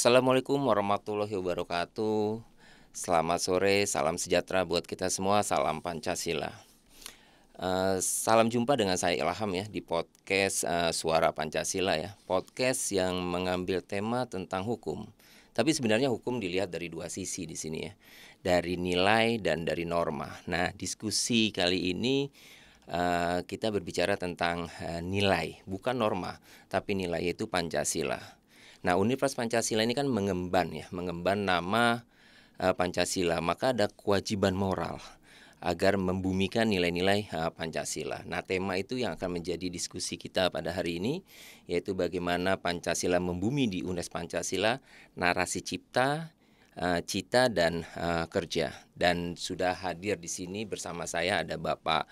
Assalamualaikum warahmatullahi wabarakatuh. Selamat sore, salam sejahtera buat kita semua, salam Pancasila. Uh, salam jumpa dengan saya Ilham ya di podcast uh, Suara Pancasila ya, podcast yang mengambil tema tentang hukum. Tapi sebenarnya hukum dilihat dari dua sisi di sini ya, dari nilai dan dari norma. Nah, diskusi kali ini uh, kita berbicara tentang uh, nilai, bukan norma, tapi nilai itu Pancasila. Nah, Universitas Pancasila ini kan mengemban ya, mengemban nama uh, Pancasila, maka ada kewajiban moral agar membumikan nilai-nilai uh, Pancasila. Nah, tema itu yang akan menjadi diskusi kita pada hari ini yaitu bagaimana Pancasila membumi di Unes Pancasila, narasi cipta, eh, cita dan uh, kerja. Dan sudah hadir di sini bersama saya ada Bapak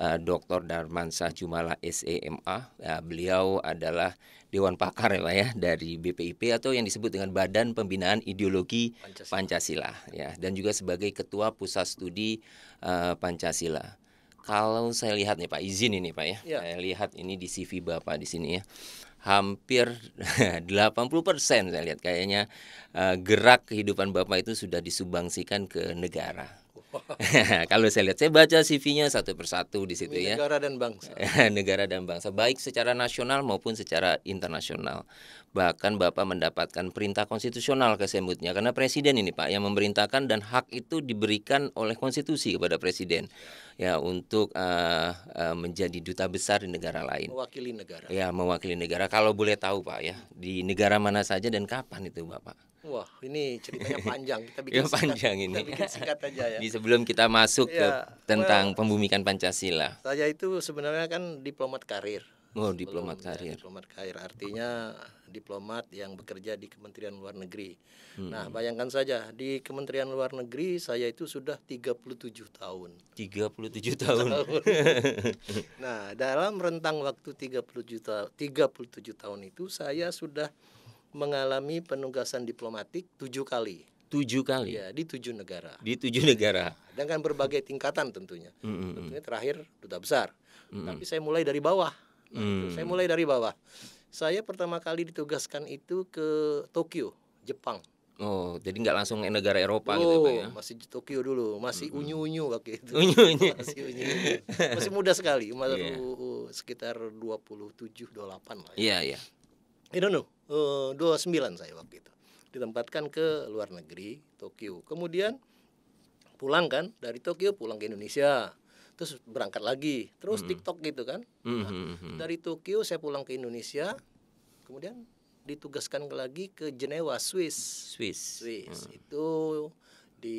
Eh, Dr. Darmansah Jumala SEMA. Uh, eh, beliau adalah dewan pakar ya, Pak, ya dari BPIP atau yang disebut dengan Badan Pembinaan Ideologi Pancasila, Pancasila ya dan juga sebagai ketua Pusat Studi uh, Pancasila. Kalau saya lihat nih Pak, izin ini Pak ya. ya. Saya lihat ini di CV Bapak di sini ya. Hampir 80% saya lihat kayaknya uh, gerak kehidupan Bapak itu sudah disubangsikan ke negara kalau saya lihat saya baca CV-nya satu persatu di situ negara ya. Negara dan bangsa. negara dan bangsa baik secara nasional maupun secara internasional. Bahkan Bapak mendapatkan perintah konstitusional ke karena presiden ini Pak yang memerintahkan dan hak itu diberikan oleh konstitusi kepada presiden ya untuk uh, uh, menjadi duta besar di negara lain. Mewakili negara. Ya, mewakili negara. Kalau boleh tahu Pak ya, di negara mana saja dan kapan itu Bapak? Wah, ini ceritanya panjang. Kita bikin ya, panjang ini. Kita bikin singkat aja ya. Di sebelum kita masuk ya, ke iya, tentang well, pembumikan Pancasila. Saya itu sebenarnya kan diplomat karir. Oh, diplomat ya, karir. diplomat karir artinya diplomat yang bekerja di Kementerian Luar Negeri. Hmm. Nah, bayangkan saja di Kementerian Luar Negeri saya itu sudah 37 tahun. 37 tahun. nah, dalam rentang waktu 37 ta 37 tahun itu saya sudah mengalami penugasan diplomatik tujuh kali. Tujuh kali. Ya, di tujuh negara. Di tujuh negara. Dengan kan berbagai tingkatan tentunya. Mm -hmm. Tentunya terakhir duta besar. Mm -hmm. Tapi saya mulai dari bawah. mm. Saya mulai dari bawah. Saya pertama kali ditugaskan itu ke Tokyo, Jepang. Oh, jadi nggak langsung negara Eropa oh, gitu ya, Pak ya? Masih Tokyo dulu, masih hmm, hmm. unyu-unyu waktu itu. Unyu-unyu. masih unyu. -unyu. masih muda sekali, umur yeah. sekitar 27 28 lah ya. Iya, yeah, iya. Yeah. I don't know, uh, 29 saya waktu itu. Ditempatkan ke luar negeri, Tokyo. Kemudian pulang kan dari Tokyo pulang ke Indonesia. Terus berangkat lagi, terus mm TikTok gitu kan. Mm -hmm. dari Tokyo saya pulang ke Indonesia. Kemudian ditugaskan lagi ke Jenewa, Swiss. Swiss. Swiss. mm. Itu di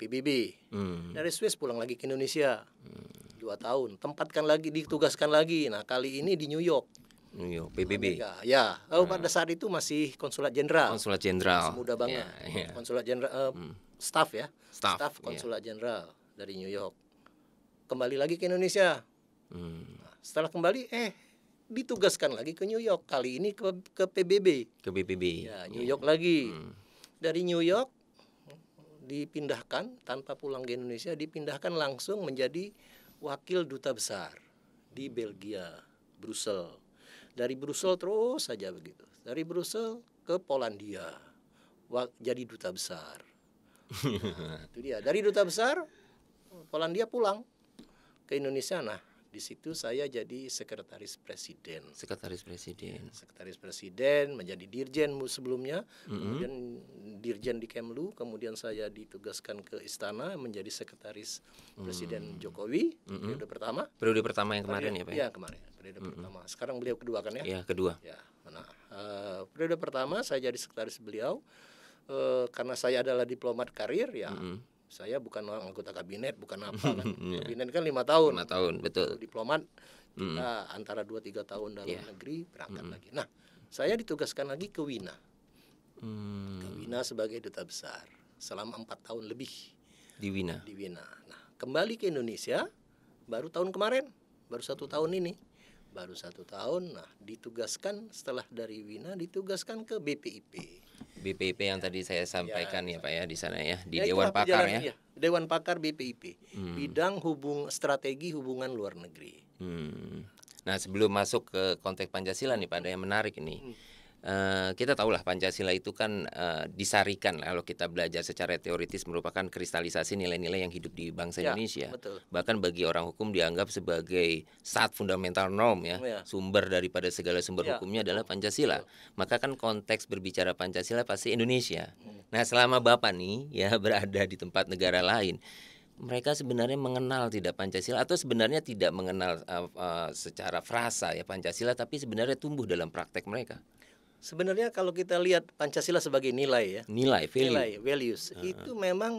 PBB. Mm. Dari Swiss pulang lagi ke Indonesia. Mm. Dua tahun. Tempatkan lagi, ditugaskan lagi. Nah kali ini di New York. Yo, iya, PBB. Ya, oh, hmm. pada saat itu masih konsulat jenderal. Konsulat jenderal. Muda iya, banget. Yeah, yeah. Konsulat jenderal uh, hmm. staff ya. Staff, staff iya. konsulat yeah. jenderal dari New York. Kembali lagi ke Indonesia. Hmm. Nah, setelah kembali eh ditugaskan lagi ke New York. Kali ini ke ke PBB. Ke PBB. Ya, New yeah. York lagi. Hmm. Dari New York dipindahkan tanpa pulang ke Indonesia, dipindahkan langsung menjadi wakil duta besar di Belgia, Brussel dari Brussel terus saja begitu dari Brussel ke Polandia jadi duta besar itu dia dari duta besar Polandia pulang ke Indonesia nah di situ saya jadi sekretaris presiden. Sekretaris presiden. Iya, sekretaris presiden menjadi dirjen sebelumnya, mm-hmm. kemudian dirjen di Kemlu, kemudian saya ditugaskan ke istana menjadi sekretaris mm-hmm. presiden Jokowi mm-hmm. periode pertama. Periode pertama yang kemarin periode, ya, Pak. ya iya, kemarin. Periode mm-hmm. pertama. Sekarang beliau kedua kan ya? ya kedua. Ya. Nah, uh, periode pertama saya jadi sekretaris beliau uh, karena saya adalah diplomat karir ya. Mm-hmm saya bukan anggota kabinet bukan apa kan kabinet kan lima tahun lima tahun betul diplomat kita antara dua tiga tahun dalam yeah. negeri berangkat mm. lagi nah saya ditugaskan lagi ke Wina mm. ke Wina sebagai duta besar selama empat tahun lebih di Wina di Wina nah kembali ke Indonesia baru tahun kemarin baru satu tahun ini baru satu tahun nah ditugaskan setelah dari Wina ditugaskan ke BPIP BPIP yang tadi saya iya, sampaikan ya, ya Pak ya di sana ya di ya, Dewan Pakar ya. ya. Dewan Pakar BPIP hmm. bidang hubung strategi hubungan luar negeri. Hmm. Nah sebelum masuk ke konteks Pancasila nih Pak ada yang menarik ini. Hmm Uh, kita tahulah Pancasila itu kan uh, disarikan kalau kita belajar secara teoritis merupakan kristalisasi nilai-nilai yang hidup di bangsa ya, Indonesia. Betul. Bahkan bagi orang hukum dianggap sebagai saat fundamental norm ya, ya. sumber daripada segala sumber ya. hukumnya adalah Pancasila. Betul. Maka kan konteks berbicara Pancasila pasti Indonesia. Hmm. Nah, selama Bapak nih ya berada di tempat negara lain mereka sebenarnya mengenal tidak Pancasila atau sebenarnya tidak mengenal uh, uh, secara frasa ya Pancasila tapi sebenarnya tumbuh dalam praktek mereka sebenarnya kalau kita lihat Pancasila sebagai nilai ya nilai value. nilai values uh ah, -huh. itu ah. memang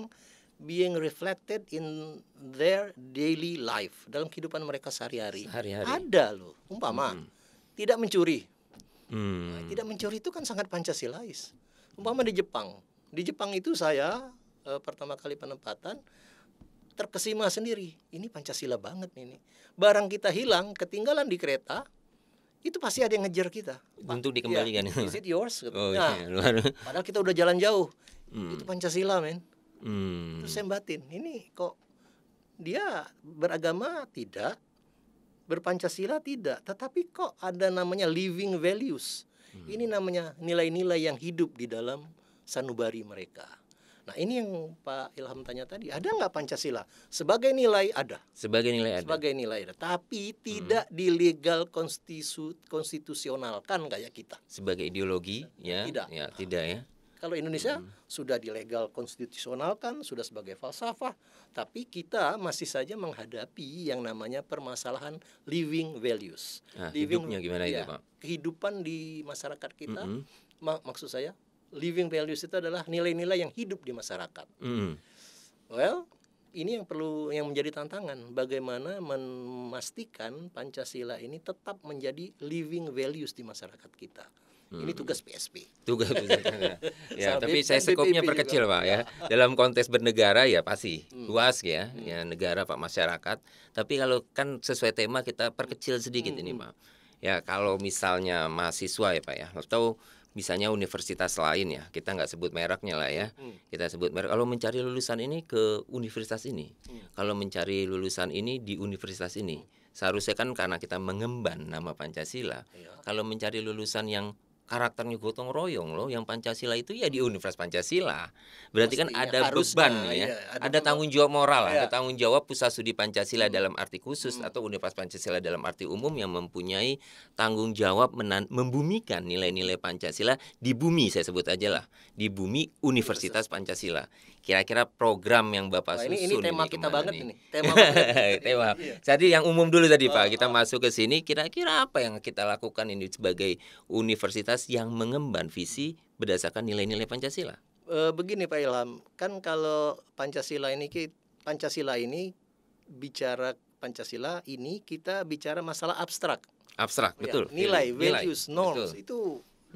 being reflected in their daily life dalam kehidupan mereka sehari-hari ada loh umpama hmm. tidak mencuri hmm. Nah, tidak mencuri itu kan sangat pancasilais umpama di Jepang di Jepang itu saya e, pertama kali penempatan terkesima sendiri ini pancasila banget ini barang kita hilang ketinggalan di kereta itu pasti ada yang ngejar kita. Untuk iya, dikembalikan. Ya, Is it yours? Oh, nah, iya. padahal kita udah jalan jauh. Hmm. Itu Pancasila, men. Hmm. Terus saya ini kok dia beragama tidak, berpancasila tidak, tetapi kok ada namanya living values. Hmm. Ini namanya nilai-nilai yang hidup di dalam sanubari mereka. Nah ini yang Pak Ilham tanya tadi, ada nggak Pancasila? Sebagai nilai ada. Sebagai nilai ada. Sebagai nilai ada. Tapi hmm. tidak di dilegal konstitu konstitusionalkan kayak kita. Sebagai ideologi ya. Tidak. Ya, tidak ya. Kalau Indonesia hmm. sudah dilegal konstitusionalkan, sudah sebagai falsafah, tapi kita masih saja menghadapi yang namanya permasalahan living values. Nah, living, hidupnya gimana ya, itu Pak? Kehidupan di masyarakat kita, -hmm. mak maksud saya living values itu adalah nilai-nilai yang hidup di masyarakat. Mm. Well, ini yang perlu yang menjadi tantangan bagaimana memastikan Pancasila ini tetap menjadi living values di masyarakat kita. Hmm. Ini tugas PSP. Tugas ya. ya tapi saya skopnya perkecil pak ya. Dalam konteks bernegara ya pasti hmm. luas ya, hmm. ya negara pak masyarakat. Tapi kalau kan sesuai tema kita perkecil sedikit hmm. ini hmm. pak. Ya kalau misalnya mahasiswa ya pak ya atau misalnya universitas lain ya kita nggak sebut mereknya lah ya hmm. kita sebut merek kalau mencari lulusan ini ke universitas ini hmm. kalau mencari lulusan ini di universitas ini seharusnya kan karena kita mengemban nama Pancasila iya. kalau mencari lulusan yang karakternya gotong royong loh yang Pancasila itu ya di Universitas Pancasila. Berarti Mestinya, kan ada beban eh, ya, Iya, ada, ada tanggung jawab moral, iya. ada tanggung jawab pusat studi Pancasila hmm. dalam arti khusus hmm. atau Universitas Pancasila dalam arti umum yang mempunyai tanggung jawab menan membumikan nilai-nilai Pancasila di bumi saya sebut aja lah, di bumi Universitas Pancasila. Kira-kira program yang Bapak nah, susun ini, tema ini kita banget nih? ini. Tema tema. Iya. Jadi yang umum dulu tadi oh, Pak, kita oh. masuk ke sini kira-kira apa yang kita lakukan ini sebagai universitas yang mengemban visi berdasarkan nilai-nilai Pancasila? E, begini Pak Ilham, kan kalau Pancasila ini Pancasila ini bicara Pancasila ini kita bicara masalah abstrak. Abstrak, ya, betul. Nilai, nilai values, nilai. norms betul. itu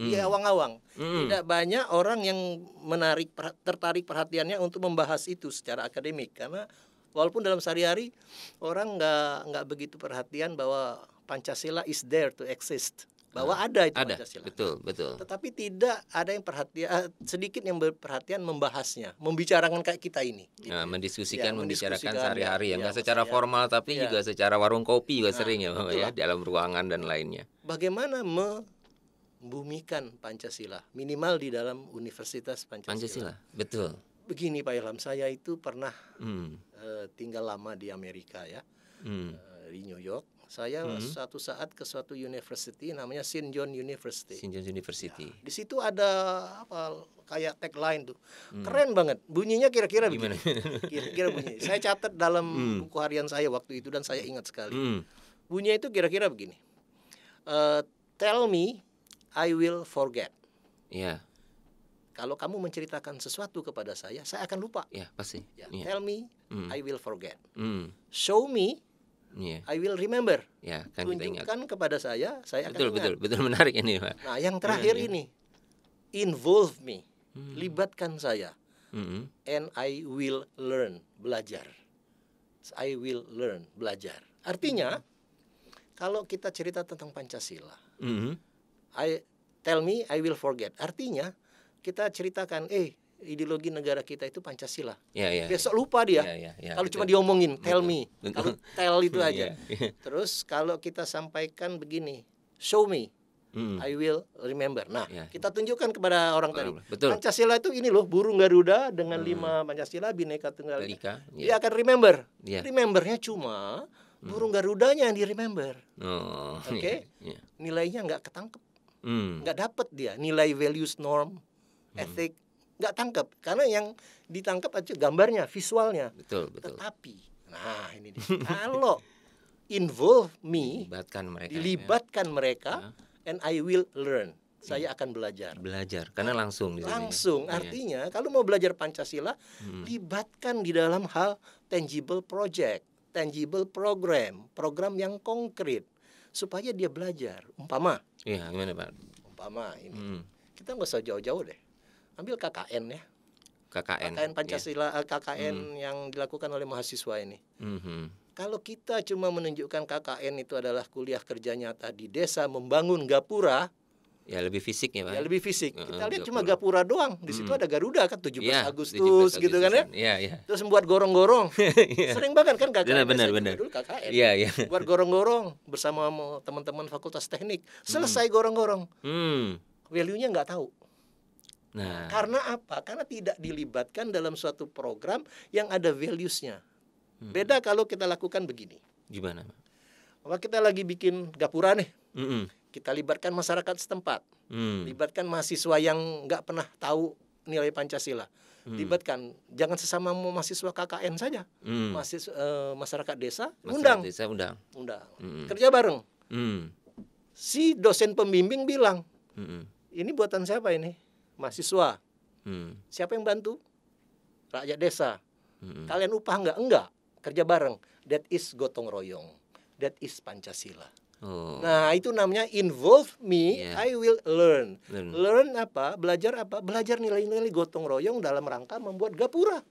hmm. ya awang-awang. Hmm. Tidak banyak orang yang menarik tertarik perhatiannya untuk membahas itu secara akademik karena walaupun dalam sehari-hari orang nggak nggak begitu perhatian bahwa Pancasila is there to exist bahwa nah, ada itu ada. Pancasila. Betul, betul. Tetapi tidak ada yang perhatian eh, sedikit yang berperhatian membahasnya, membicarakan kayak kita ini. Nah, gitu. mendiskusikan, ya, membicarakan sehari-hari ya, ya, nggak secara ya. formal tapi ya. juga secara warung kopi juga nah, sering ya, Bapak ya dalam ruangan dan lainnya. Bagaimana membumikan Pancasila minimal di dalam Universitas Pancasila. Pancasila, betul. Begini Pak Ilham, saya itu pernah hmm. uh, tinggal lama di Amerika ya, hmm. uh, di New York saya hmm. suatu saat ke suatu university namanya St John University. St John University. Ya, di situ ada apa kayak tagline tuh. Mm. Keren banget. Bunyinya kira-kira gimana? Kira-kira bunyi. Saya catat dalam mm. buku harian saya waktu itu dan saya ingat sekali. Mm. Bunyinya itu kira-kira begini. Uh, tell me I will forget. Iya. Kalau kamu menceritakan sesuatu kepada saya, saya akan lupa. Ya, pasti. Ya, ya. Tell me, mm. I will forget. Mm. Show me, yeah. I will remember. Yeah, kan Tunjukkan kepada saya, saya betul, akan betul, ingat. Betul, betul menarik ini, Pak. Nah, yang iya, terakhir yeah, ini, ini involve me. Hmm. Libatkan saya. Hmm. And I will learn, belajar. I will learn, belajar. Artinya kalau kita cerita tentang Pancasila, hmm. I tell me I will forget. Artinya kita ceritakan, eh ideologi negara kita itu Pancasila. Ya, ya, Besok lupa dia. Ya, ya, ya, kalau cuma diomongin, tell me. Kalau tell itu ya. aja. Terus kalau kita sampaikan begini, show me. hmm. I will remember. Nah, ya. ya. kita tunjukkan kepada orang tadi. Betul. Pancasila itu ini loh, burung Garuda dengan hmm. lima Pancasila, bineka tunggal ika. Ya. Dia akan remember. Ya. Remembernya cuma hmm. burung Garudanya yang di remember. Oh, Oke. Okay? Ya, ya. Nilainya nggak ketangkep, hmm. nggak mm. dapat dia nilai values norm, hmm. ethic, nggak tangkap karena yang ditangkap aja gambarnya visualnya betul betul tetapi nah ini dia. kalau involve me libatkan mereka dilibatkan ya. mereka ya. and I will learn saya akan belajar. Belajar karena langsung di Langsung sini. Iya. artinya ya. kalau mau belajar Pancasila hmm. libatkan di dalam hal tangible project, tangible program, program yang konkret supaya dia belajar. Umpama. Iya, gimana, Pak? Umpama ini. Hmm. Kita nggak usah jauh-jauh deh ambil KKN ya KKN KKN Pancasila yeah. Iya. KKN hmm. yang dilakukan oleh mahasiswa ini hmm. kalau kita cuma menunjukkan KKN itu adalah kuliah kerja nyata di desa membangun gapura Ya lebih fisik ya Pak. Ya lebih fisik. Kita lihat Gapura. cuma Gapura doang. Di situ hmm. ada Garuda kan 17 ya, Agustus, 17 gitu kan ya. ya ya. Terus membuat gorong-gorong. ya. Sering banget kan KKN. Benar benar benar. Dulu KKN. Ya, iya. Buat gorong-gorong bersama teman-teman Fakultas Teknik. Hmm. Selesai gorong-gorong. Hmm. hmm. Value-nya nggak tahu. Nah. Karena apa? Karena tidak dilibatkan dalam suatu program yang ada values-nya. Hmm. Beda kalau kita lakukan begini. Gimana? Kalau kita lagi bikin gapura nih, mm -mm. kita libatkan masyarakat setempat, mm. libatkan mahasiswa yang nggak pernah tahu nilai Pancasila, mm. libatkan jangan sesama mahasiswa KKN saja, mm. mahasiswa uh, masyarakat desa, masyarakat undang, desa undang, undang, mm. kerja bareng. Mm. Si dosen pembimbing bilang, mm ini buatan siapa ini? mahasiswa. Hmm. Siapa yang bantu? Rakyat desa. Hmm. Kalian upah enggak? Enggak. Kerja bareng. That is gotong royong. That is Pancasila. Oh. Nah, itu namanya involve me, yeah. I will learn. learn. Learn apa? Belajar apa? Belajar nilai-nilai gotong royong dalam rangka membuat gapura.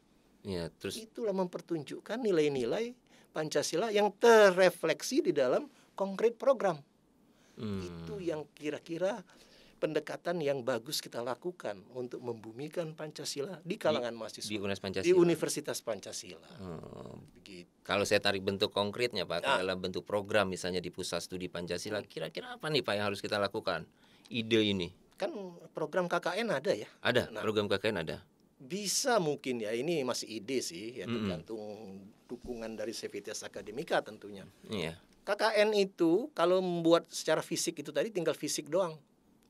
Yeah, terus itulah mempertunjukkan nilai-nilai Pancasila yang terrefleksi di dalam konkret program. Hmm. Itu yang kira-kira pendekatan yang bagus kita lakukan untuk membumikan Pancasila di kalangan di, mahasiswa di Universitas Pancasila. Di Universitas Pancasila. Hmm. Begitu. Kalau saya tarik bentuk konkretnya Pak nah. dalam bentuk program misalnya di Pusat Studi Pancasila, hmm. kira-kira apa nih Pak yang harus kita lakukan? Ide ini. Kan program KKN ada ya? Ada, nah, program KKN ada. Bisa mungkin ya, ini masih ide sih, ya hmm. tergantung dukungan dari sevitas Akademika tentunya. Iya. KKN itu kalau membuat secara fisik itu tadi tinggal fisik doang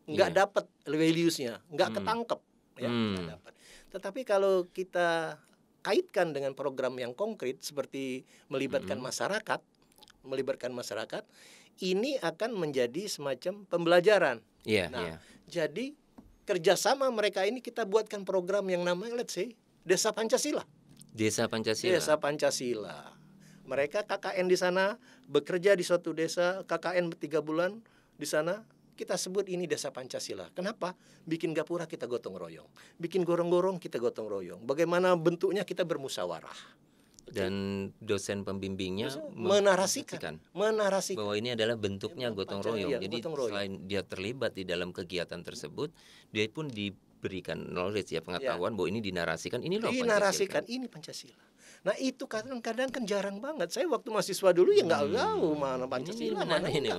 nggak yeah. dapat valuesnya nggak hmm. ketangkep ya hmm. dapat tetapi kalau kita kaitkan dengan program yang konkret seperti melibatkan hmm. masyarakat melibatkan masyarakat ini akan menjadi semacam pembelajaran yeah, nah yeah. jadi kerjasama mereka ini kita buatkan program yang namanya let's say desa pancasila desa pancasila desa pancasila mereka KKN di sana bekerja di suatu desa KKN tiga bulan di sana kita sebut ini desa Pancasila. Kenapa? Bikin gapura kita gotong royong. Bikin gorong-gorong kita gotong royong. Bagaimana bentuknya kita bermusyawarah dan dosen pembimbingnya menarasikan, menarasikan bahwa ini adalah bentuknya iya, gotong royong. Jadi gotong selain dia terlibat di dalam kegiatan tersebut, dia pun di diberikan knowledge ya, ya. pengetahuan ya. bahwa ini dinarasikan ini loh dinarasikan ini Pancasila nah itu kadang-kadang kan jarang banget saya waktu mahasiswa dulu ya nggak hmm. tahu mana Pancasila ini, mana ini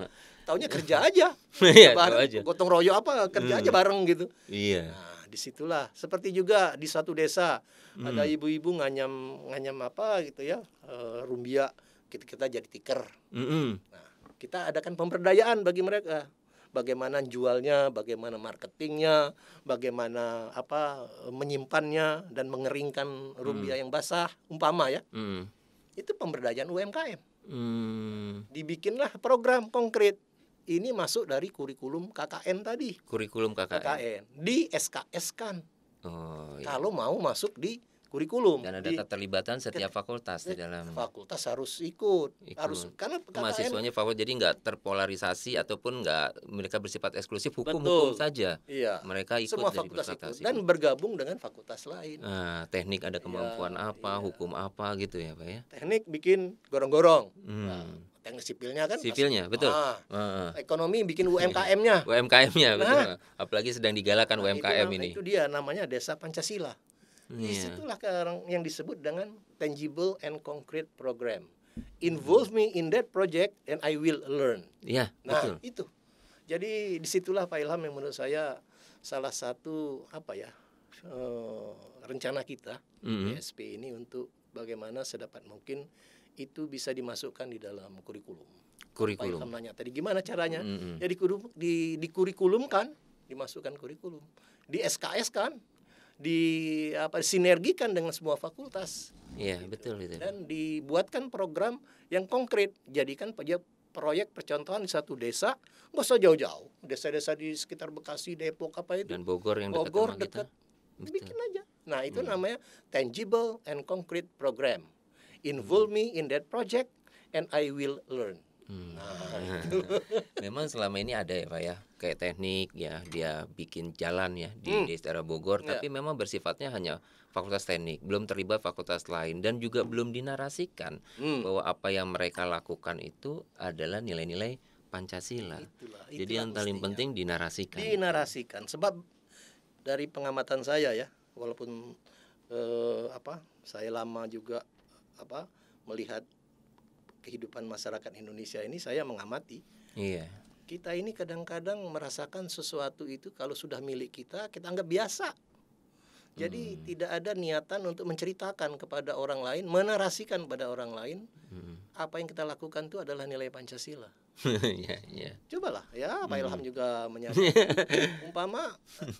taunya kerja aja ya, bareng aja. gotong royong apa kerja hmm. aja bareng gitu iya nah, disitulah seperti juga di satu desa hmm. ada ibu-ibu nganyam nganyam apa gitu ya eh, rumbia kita kita jadi tiker hmm. nah kita adakan pemberdayaan bagi mereka bagaimana jualnya, bagaimana marketingnya, bagaimana apa menyimpannya dan mengeringkan rupiah hmm. yang basah umpama ya. Hmm. Itu pemberdayaan UMKM. Hmm. Dibikinlah program konkret. Ini masuk dari kurikulum KKN tadi. Kurikulum KKN. KKN di SKS kan. Oh, iya. Kalau mau masuk di kurikulum. Dan ada terlibatan keterlibatan setiap fakultas di eh, dalam. Fakultas harus ikut, ikut. harus karena mahasiswanya fakultas jadi nggak terpolarisasi ataupun nggak mereka bersifat eksklusif hukum-hukum saja. Iya. Mereka ikut Semua dari fakultas ikut. dan bergabung dengan fakultas lain. Nah, teknik ada iya, kemampuan iya, apa, iya. hukum apa gitu ya, Pak ya. Teknik bikin gorong-gorong. Hmm. Nah, teknik sipilnya kan sipilnya pas, betul ah, ah. ekonomi bikin UMKM-nya UMKM-nya nah, betul apalagi sedang digalakan nah, UMKM itu, ini itu dia namanya desa Pancasila Iya. Disitulah orang yang disebut dengan tangible and concrete program. Involve me in that project and I will learn. Iya. Nah betul. itu. Jadi disitulah Pak Ilham yang menurut saya salah satu apa ya uh, rencana kita mm -hmm. SP ini untuk bagaimana sedapat mungkin itu bisa dimasukkan di dalam kurikulum. Kurikulum. Pak Ilham nanya tadi gimana caranya? Mm -hmm. Ya di, di, di kurikulum kan dimasukkan kurikulum, di SKS kan di apa sinergikan dengan semua fakultas. Iya, gitu. betul itu Dan dibuatkan program yang konkret, jadikan proyek percontohan di satu desa, nggak usah jauh-jauh. Desa-desa di sekitar Bekasi, Depok apa itu. Dan Bogor yang dekat Bogor dekat. Bikin aja. Nah, itu hmm. namanya tangible and concrete program. Involve hmm. me in that project and I will learn. Hmm. Nah, Memang selama ini ada ya Pak ya, kayak teknik ya, dia bikin jalan ya di hmm. daerah Bogor, yeah. tapi memang bersifatnya hanya fakultas teknik, belum terlibat fakultas lain dan juga belum dinarasikan hmm. bahwa apa yang mereka lakukan itu adalah nilai-nilai Pancasila. Itulah, itulah Jadi yang paling penting dinarasikan. Dinarasikan sebab dari pengamatan saya ya, walaupun eh, apa saya lama juga apa melihat kehidupan masyarakat Indonesia ini saya mengamati. Iya. Kita ini kadang-kadang merasakan sesuatu itu kalau sudah milik kita kita anggap biasa. Jadi hmm. tidak ada niatan untuk menceritakan kepada orang lain, menarasikan pada orang lain hmm. apa yang kita lakukan itu adalah nilai Pancasila. yeah, yeah. Cobalah ya Pak Ilham hmm. juga menyadari. umpama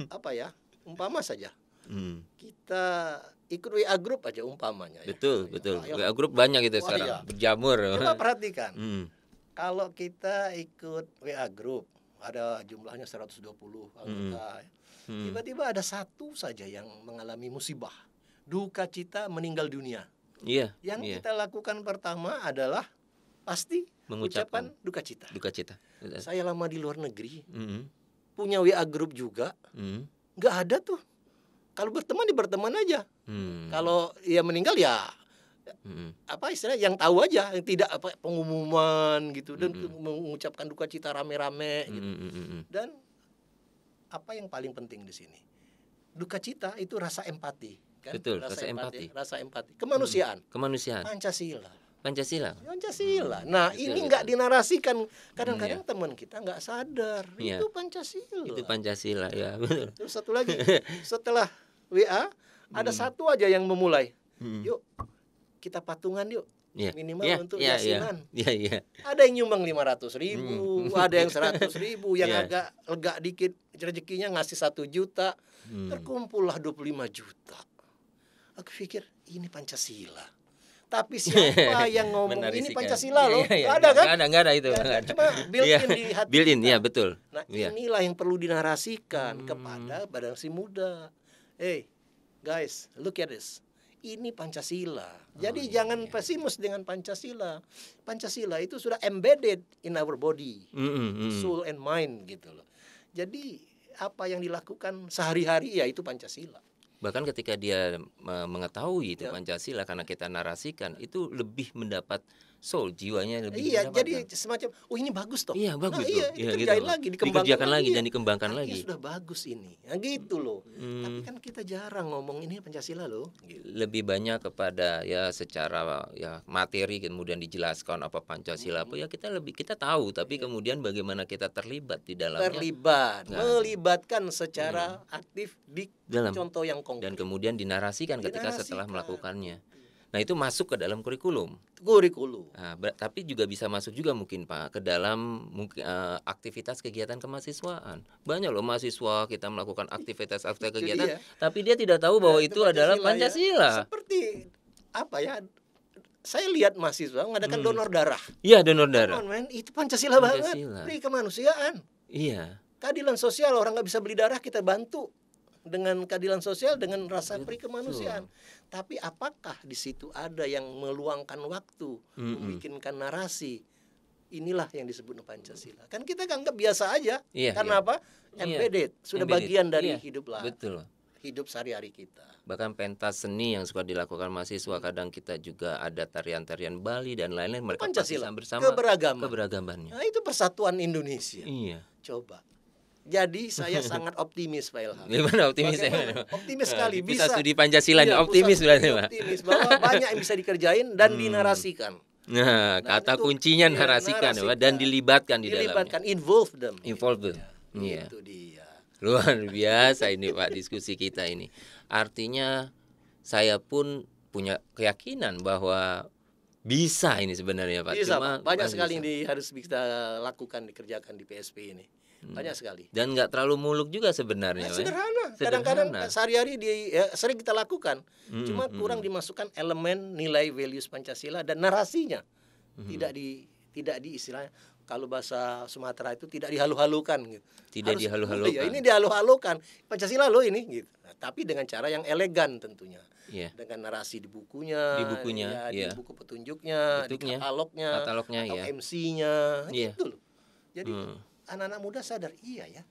apa ya? Umpama saja Hmm. Kita ikut WA group aja umpamanya. Ya. Betul, ya. betul. Ya, WA group banyak gitu Wah, oh, sekarang iya. berjamur. Coba perhatikan. Hmm. Kalau kita ikut WA group ada jumlahnya 120 hmm. anggota. tiba ya. hmm. Tiba-tiba ada satu saja yang mengalami musibah. Duka cita meninggal dunia. Iya. Yang iya. kita lakukan pertama adalah pasti mengucapkan duka cita. Duka cita. Saya lama di luar negeri. -hmm. Punya WA group juga. Mm -hmm. Gak ada tuh kalau berteman ya berteman aja hmm. kalau ya meninggal ya hmm. apa istilah yang tahu aja yang tidak apa pengumuman gitu dan hmm. hmm. mengucapkan duka cita rame-rame hmm, gitu hmm, hmm. dan apa yang paling penting di sini duka cita itu rasa empati kan betul rasa, rasa empati. empati rasa empati kemanusiaan hmm. kemanusiaan pancasila Pancasila. Pancasila. Nah, ini nggak dinarasikan. Kadang-kadang ya. teman kita nggak sadar ya. itu Pancasila. Itu Pancasila, ya Terus satu lagi, setelah WA ada hmm. satu aja yang memulai. Hmm. Yuk kita patungan yuk. Yeah. Minimal yeah, untuk yeah, yasinan. Iya. Yeah. Yeah, yeah. Ada yang nyumbang lima ratus ribu, hmm. ada yang seratus ribu, yang yeah. agak lega dikit rezekinya ngasih satu juta. Hmm. puluh lima juta. Aku pikir ini Pancasila. Tapi iya, siapa iya. yang ngomong ini Pancasila loh? gak ada kan? Gak ada, gak ada itu. Gak ada. Cuma built in di hati. Built in, ya betul. Nah inilah yang perlu dinarasikan hmm. kepada badan si muda hey guys, look at this. Ini Pancasila. Oh, Jadi oh, iya, jangan iya. pesimis dengan Pancasila. Pancasila itu sudah embedded in our body, mm, -hmm. soul and mind gitu loh. Jadi apa yang dilakukan sehari-hari ya itu Pancasila bahkan ketika dia mengetahui itu ya. Pancasila karena kita narasikan itu lebih mendapat soul jiwanya lebih iya jadi kan? semacam oh ini bagus toh iya bagus nah, iya, iya gitu. lagi dikembangkan dikerjakan lagi dan dikembangkan nah, lagi iya, sudah bagus ini nah, gitu loh hmm. tapi kan kita jarang ngomong ini pancasila loh lebih banyak kepada ya secara ya materi kemudian dijelaskan apa pancasila hmm. apa ya kita lebih kita tahu tapi iya. kemudian bagaimana kita terlibat di dalam terlibat nah. melibatkan secara hmm. aktif di dalam contoh yang konkret dan kemudian dinarasikan, dinarasikan ketika setelah melakukannya Nah itu masuk ke dalam kurikulum. Kurikulum. Nah, tapi juga bisa masuk juga mungkin pak ke dalam uh, aktivitas kegiatan kemahasiswaan. Banyak loh mahasiswa kita melakukan aktivitas aktivitas kegiatan, dia. tapi dia tidak tahu bahwa nah, itu, itu adalah ya. Pancasila. Ya. Seperti apa ya? Saya lihat mahasiswa mengadakan hmm. donor darah. Iya donor darah. Come man. Itu Pancasila, Pancasila banget. Pri kemanusiaan. Iya. Keadilan sosial orang nggak bisa beli darah kita bantu dengan keadilan sosial dengan rasa pri kemanusiaan. Tapi apakah di situ ada yang meluangkan waktu, mm -hmm. membikinkan narasi? Inilah yang disebut Pancasila. Kan kita anggap biasa aja. Iya, Karena iya. apa? Embedded, iya. sudah embedded. bagian dari iya. hidup lah. Betul. Hidup sehari-hari kita. Bahkan pentas seni yang suka dilakukan mahasiswa kadang kita juga ada tarian-tarian Bali dan lain-lain mereka Pancasila bersama keberagaman. keberagamannya. Nah, itu persatuan Indonesia. Iya. Coba jadi saya sangat optimis Pak Ilham. Gimana optimis ya? Optimis nah, sekali bisa. Bisa studi Pancasila ya, optimis berarti Pak. Optimis bahwa banyak yang bisa dikerjain dan hmm. dinarasikan. Nah, nah kata itu, kuncinya iya, narasikan, narasikan dan dilibatkan di dilibatkan, dalamnya. Dilibatkan, involve them. Involve them. Iya, iya. Itu dia. Luar biasa ini Pak diskusi kita ini. Artinya saya pun punya keyakinan bahwa bisa ini sebenarnya Pak. Bisa, Cuma, banyak sekali yang harus kita lakukan dikerjakan di PSP ini. Hmm. banyak sekali dan nggak terlalu muluk juga sebenarnya nah, sederhana kadang-kadang eh, sehari-hari di ya, sering kita lakukan hmm, cuma hmm, kurang hmm. dimasukkan elemen nilai values pancasila dan narasinya hmm. tidak di tidak di istilahnya kalau bahasa Sumatera itu tidak dihalu-halukan gitu. Tidak dihalu-halukan. Ya, ini dihalu-halukan. Pancasila lo ini gitu. Nah, tapi dengan cara yang elegan tentunya. Yeah. Dengan narasi di bukunya, di bukunya, ya, yeah. di iya. buku petunjuknya, Betuknya, di katalognya, katalognya atau yeah. MC-nya yeah. gitu loh. Jadi hmm anak-anak muda sadar iya ya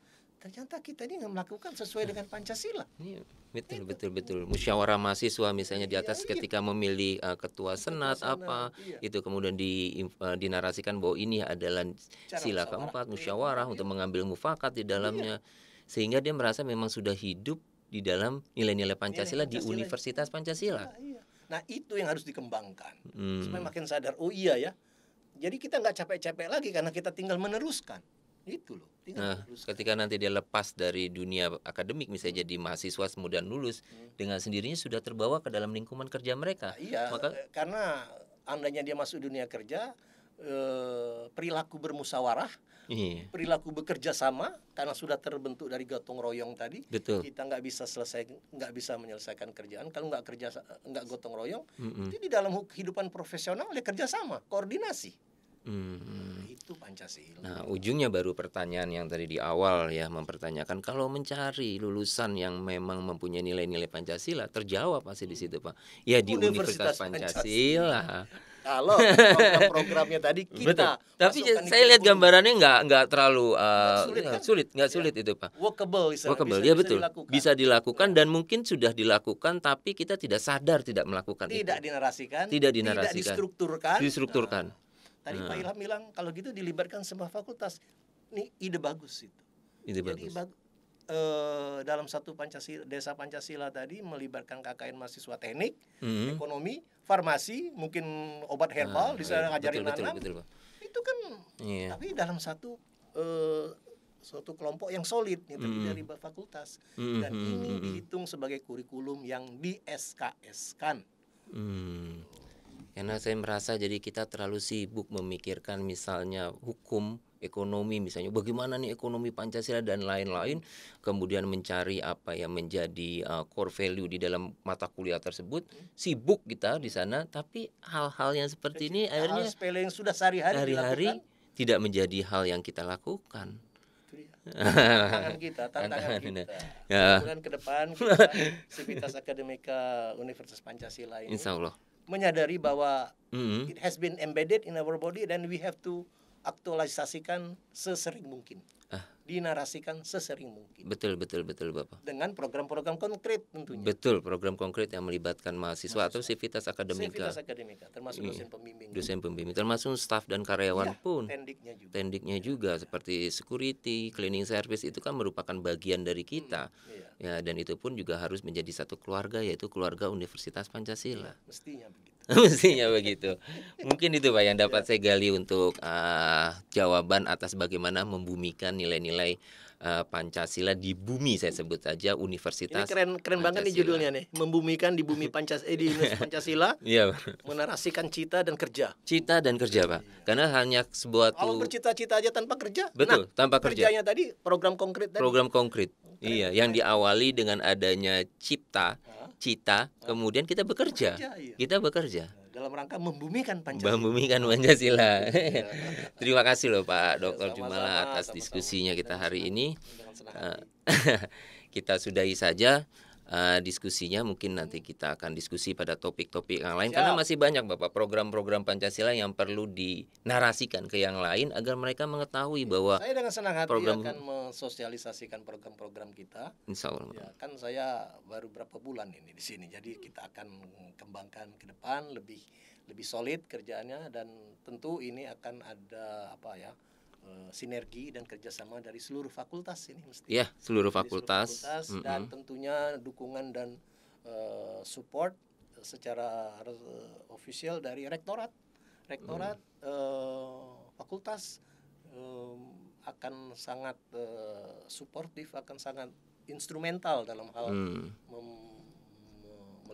ternyata kita ini melakukan sesuai dengan Pancasila. Iya, betul, itu. betul, betul. Musyawarah mahasiswa misalnya di atas iya, iya. ketika iya. memilih uh, ketua senat senat apa, iya. itu kemudian di, uh, dinarasikan bahwa ini adalah Cara sila keempat musyawarah iya. untuk mengambil mufakat di dalamnya, iya. sehingga dia merasa memang sudah hidup di dalam nilai-nilai Pancasila, Pancasila di Universitas Pancasila. Iya, iya. Nah itu yang harus dikembangkan hmm. supaya makin sadar. Oh iya ya. Jadi kita nggak capek-capek lagi karena kita tinggal meneruskan. Itu loh. Nah, ketika nanti dia lepas dari dunia akademik, misalnya jadi mahasiswa semudah lulus, hmm. dengan sendirinya sudah terbawa ke dalam lingkungan kerja mereka. Nah, iya, Maka, eh, karena andanya dia masuk dunia kerja, eh, perilaku bermusyawarah, iya. perilaku bekerja sama, karena sudah terbentuk dari gotong royong tadi, Betul. kita nggak bisa selesai, nggak bisa menyelesaikan kerjaan kalau nggak kerja eh, nggak gotong royong. Mm -mm. Itu di dalam kehidupan profesional dia kerja sama, koordinasi. Hmm. Nah, itu Pancasila. Nah, ujungnya baru pertanyaan yang tadi di awal ya mempertanyakan kalau mencari lulusan yang memang mempunyai nilai-nilai Pancasila terjawab pasti di situ Pak. Ya di Universitas, Universitas Pancasila. Pancasila. Kalau programnya tadi kita. Betul. Tapi saya lihat gambarannya nggak nggak terlalu uh, sulit, kan? sulit nggak ya. sulit itu Pak. Workable, bisa, workable. Bisa, ya bisa betul. Dilakukan. Bisa dilakukan ya. dan mungkin sudah dilakukan tapi kita tidak sadar tidak melakukan. Tidak itu. dinarasikan. Tidak dinarasikan. Tidak distrukturkan. Distrukturkan. Nah Tadi hmm. Pak Ilham bilang kalau gitu dilibatkan semua fakultas. Ini ide bagus itu. Ide Jadi bagus. Bag, e, dalam satu Pancasila, desa Pancasila tadi melibatkan KKN mahasiswa teknik, hmm. ekonomi, farmasi, mungkin obat ah, herbal, iya. bisa di sana ngajarin betul, nanam. Betul, betul, betul. Itu kan yeah. tapi dalam satu e, suatu kelompok yang solid yang terdiri hmm. dari fakultas mm. dan hmm, ini hmm, dihitung sebagai kurikulum yang di SKS kan. Mm karena saya merasa jadi kita terlalu sibuk memikirkan misalnya hukum ekonomi misalnya bagaimana nih ekonomi Pancasila dan lain-lain kemudian mencari apa yang menjadi uh, core value di dalam mata kuliah tersebut sibuk kita di sana tapi hal-hal yang seperti jadi, ini akhirnya hal yang sudah sehari-hari hari-hari tidak menjadi hal yang kita lakukan tantangan kita, tantangan kita. Ya. ke depan kita, akademika Universitas Pancasila ini. Insya menyadari bahwa mm -hmm. it has been embedded in our body dan we have to aktualisasikan sesering mungkin. Ah. Dinarasikan sesering mungkin. Betul, betul, betul, Bapak. Dengan program-program konkret tentunya. Betul, program konkret yang melibatkan mahasiswa, mahasiswa. atau sivitas akademika. Sivitas akademika, termasuk dosen iya. pembimbing. Dosen pembimbing, termasuk staf dan karyawan ya, pun. Tendiknya juga. Tendiknya ya. juga iya. seperti security, cleaning service itu kan merupakan bagian dari kita. Hmm, iya. Ya, dan itu pun juga harus menjadi satu keluarga yaitu keluarga Universitas Pancasila. Ya, mestinya begitu. mestinya begitu mungkin itu pak yang dapat saya gali untuk uh, jawaban atas bagaimana membumikan nilai-nilai ah, Pancasila di bumi saya sebut saja universitas. Ini keren keren Pancasila. banget nih judulnya nih, membumikan di bumi pancas eh, di Pancasila. Iya. menarasikan cita dan kerja. Cita dan kerja, Pak. Iya. Karena hanya sebuah Kalau bercita-cita aja tanpa kerja. Betul, nah, tanpa kerja. Kerjanya tadi program konkret tadi. Program konkret. Keren. Iya, yang diawali dengan adanya cipta. Ah cita, kemudian kita bekerja. Iya. Kita bekerja. Dalam rangka membumikan Pancasila. Membumikan Pancasila. Iya. Terima kasih loh Pak dokter Ya, Jumala atas diskusinya kita hari ini. Eh, kita sudahi saja. Eh, diskusinya mungkin nanti hmm. kita akan diskusi pada topik-topik yang lain Siap. karena masih banyak Bapak program-program Pancasila yang perlu dinarasikan ke yang lain agar mereka mengetahui hmm. bahwa saya dengan senang hati program... akan mensosialisasikan program-program kita. Insya Allah. Ya, kan saya baru berapa bulan ini di sini jadi kita akan kembangkan ke depan lebih lebih solid kerjaannya dan tentu ini akan ada apa ya Eh, sinergi dan kerjasama dari seluruh fakultas ini mesti. ya seluruh fakultas. seluruh fakultas mm -hmm. dan tentunya dukungan dan uh, support eh, secara uh, official dari rektorat. Rektorat mm. uh, fakultas um, akan sangat uh, suportif, akan sangat instrumental dalam hal mm.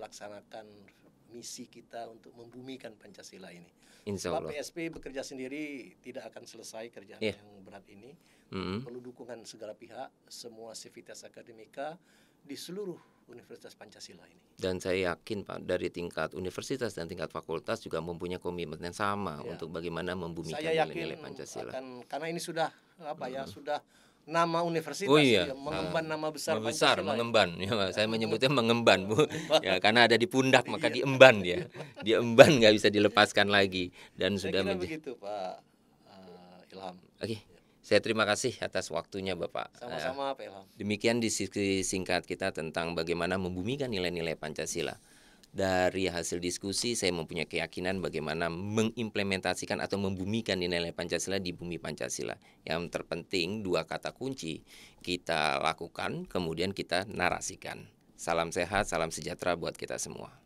melaksanakan misi kita untuk membumikan Pancasila ini. Insya Allah. PSP bekerja sendiri tidak akan selesai kerjaan yeah. yang berat ini. Mm -hmm. Perlu dukungan segala pihak, semua civitas akademika di seluruh Universitas Pancasila ini. Dan saya yakin Pak dari tingkat universitas dan tingkat fakultas juga mempunyai komitmen yang sama yeah. untuk bagaimana membumikan nilai-nilai Pancasila. Akan, karena ini sudah apa mm -hmm. ya mm-hmm. sudah nama universitas oh, iya. iya mengemban ah. nama besar nama besar iya. mengemban ya, ya saya menyebutnya mengemban bu ya karena ada di pundak maka iya. diemban dia diemban nggak bisa dilepaskan lagi dan saya sudah menjadi begitu pak uh, Ilham oke okay. Saya terima kasih atas waktunya Bapak. Sama-sama Pak Ilham. Demikian di singkat kita tentang bagaimana membumikan nilai-nilai Pancasila dari hasil diskusi saya mempunyai keyakinan bagaimana mengimplementasikan atau membumikan nilai-nilai Pancasila di bumi Pancasila. Yang terpenting dua kata kunci kita lakukan kemudian kita narasikan. Salam sehat, salam sejahtera buat kita semua.